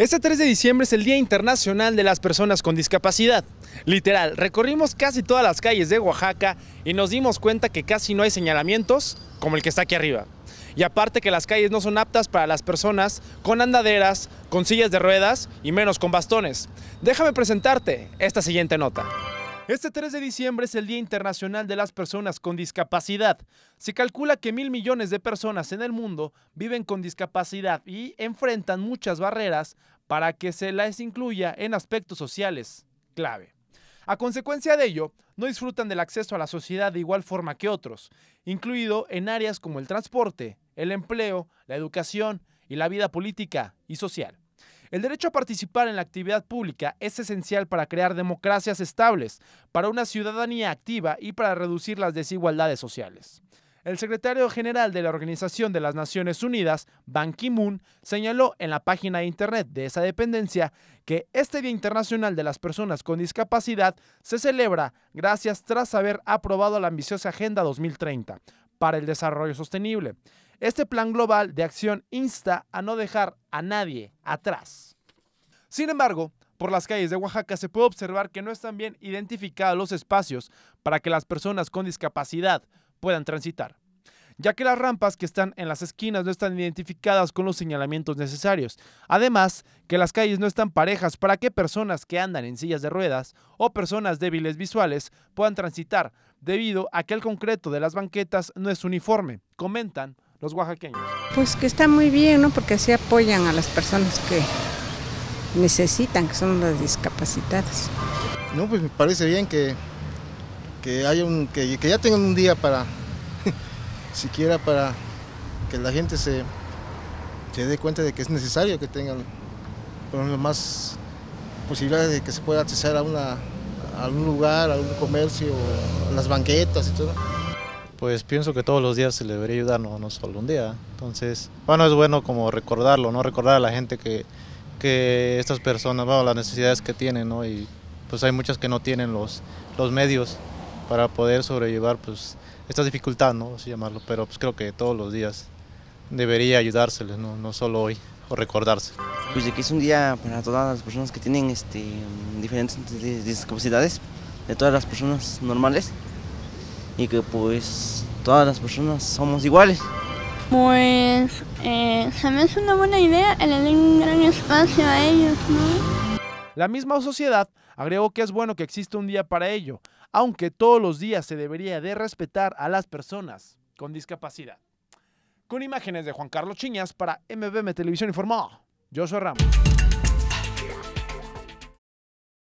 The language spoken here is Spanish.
Este 3 de diciembre es el Día Internacional de las Personas con Discapacidad. Literal, recorrimos casi todas las calles de Oaxaca y nos dimos cuenta que casi no hay señalamientos como el que está aquí arriba. Y aparte que las calles no son aptas para las personas con andaderas, con sillas de ruedas y menos con bastones. Déjame presentarte esta siguiente nota. Este 3 de diciembre es el Día Internacional de las Personas con Discapacidad. Se calcula que mil millones de personas en el mundo viven con discapacidad y enfrentan muchas barreras para que se las incluya en aspectos sociales clave. A consecuencia de ello, no disfrutan del acceso a la sociedad de igual forma que otros, incluido en áreas como el transporte, el empleo, la educación y la vida política y social. El derecho a participar en la actividad pública es esencial para crear democracias estables, para una ciudadanía activa y para reducir las desigualdades sociales. El secretario general de la Organización de las Naciones Unidas, Ban Ki-moon, señaló en la página de internet de esa dependencia que este Día Internacional de las Personas con Discapacidad se celebra gracias tras haber aprobado la ambiciosa Agenda 2030 para el Desarrollo Sostenible. Este plan global de acción insta a no dejar a nadie atrás. Sin embargo, por las calles de Oaxaca se puede observar que no están bien identificados los espacios para que las personas con discapacidad puedan transitar, ya que las rampas que están en las esquinas no están identificadas con los señalamientos necesarios, además que las calles no están parejas para que personas que andan en sillas de ruedas o personas débiles visuales puedan transitar, debido a que el concreto de las banquetas no es uniforme, comentan los oaxaqueños. Pues que está muy bien, ¿no? Porque así apoyan a las personas que necesitan, que son las discapacitadas. No, pues me parece bien que que, un, que, ya tengan un día para, siquiera para que la gente se, se dé cuenta de que es necesario que tengan lo más posibilidades de que se pueda acceder a, una, un lugar, a un comercio, a las banquetas y todo. Pues pienso que todos los días se le debería ayudar, no, no solo un día. Entonces, bueno, es bueno como recordarlo, ¿no? Recordar a la gente que, que estas personas, bueno, las necesidades que tienen, ¿no? Y pues hay muchas que no tienen los, los medios para poder sobrellevar pues esta dificultad, ¿no? Así llamarlo, pero pues creo que todos los días debería ayudárseles, ¿no? no solo hoy, o recordarse. Pues de que es un día para todas las personas que tienen este, diferentes discapacidades, de todas las personas normales, y que pues todas las personas somos iguales. Pues eh, se me hace una buena idea el darle un gran espacio a ellos, ¿no? La misma sociedad agregó que es bueno que exista un día para ello, aunque todos los días se debería de respetar a las personas con discapacidad. Con imágenes de Juan Carlos Chiñas para MBM Televisión informó Joshua Ramos.